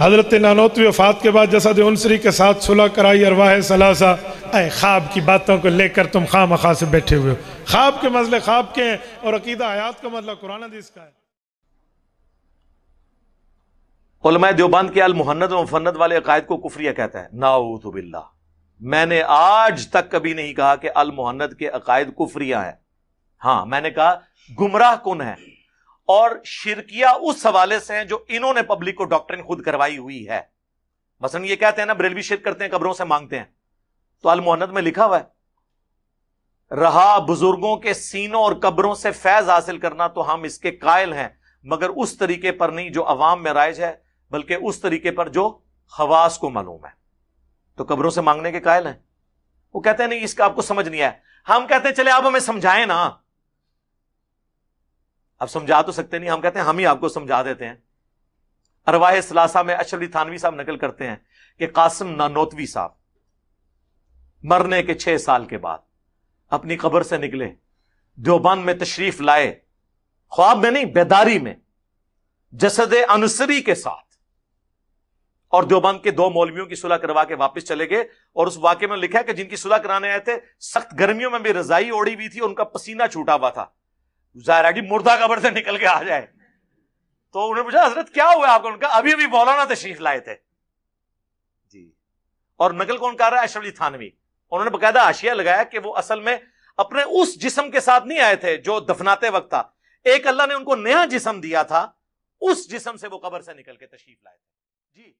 हजरत नानोतवी वफात के बाद जसद उनसरी के साथ सुलह कराई अरवाह सलासा अः ख्वाब की बातों को लेकर तुम खाम खा से बैठे हुए हो ख्वाब के मसले ख्वाब के हैं और अकीदा हयात का मतलब कुरान हदीस का है उलमा देवबंद के अलमहन्नत और मुफन्नत वाले अकायद को कुफरिया कहता है नाऊतबिल्ला मैंने आज तक कभी नहीं कहा कि अलमहन्नत के अकायद कुफरिया है हां मैंने कहा गुमराह कौन है और शिरकिया उस हवाले से हैं जो इन्होंने पब्लिक को डॉक्टर खुद करवाई हुई है मसलन ये कहते हैं ना बरेलवी शिरक करते हैं कब्रों से मांगते हैं तो अलमोहनत में लिखा हुआ है रहा बुजुर्गों के सीनों और कब्रों से फैज हासिल करना तो हम इसके कायल हैं मगर उस तरीके पर नहीं जो अवाम में राइज है बल्कि उस तरीके पर जो हवास को मालूम है तो कब्रों से मांगने के कायल हैं वो कहते हैं नहीं इसका आपको समझ नहीं आया हम कहते हैं चले आप हमें समझाएं ना अब समझा तो सकते नहीं हम कहते हैं हम ही आपको समझा देते हैं अरवाह सलासा में अशरली थानवी साहब नकल करते हैं कि कासिम नानोतवी साहब मरने के छह साल के बाद अपनी कब्र से निकले देवबंद में तशरीफ लाए ख्वाब में नहीं बेदारी में जसद अनुसरी के साथ और देवबंद के दो मौलवियों की सुलह करवा के वापस चले गए और उस वाक्य में लिखा है कि जिनकी सुलह कराने आए थे सख्त गर्मियों में भी रजाई ओढ़ी हुई थी उनका पसीना छूटा हुआ था जाहिर कि मुर्दा कबर से निकल के आ जाए तो उन्होंने पूछा हजरत क्या हुआ आपको उनका अभी अभी मौलाना तशरीफ लाए थे जी और नकल कौन कर रहा है अशरफ अली थानवी उन्होंने बकायदा आशिया लगाया कि वो असल में अपने उस जिसम के साथ नहीं आए थे जो दफनाते वक्त था एक अल्लाह ने उनको नया जिसम दिया था उस जिसम से वो कबर से निकल के तशरीफ लाए थे जी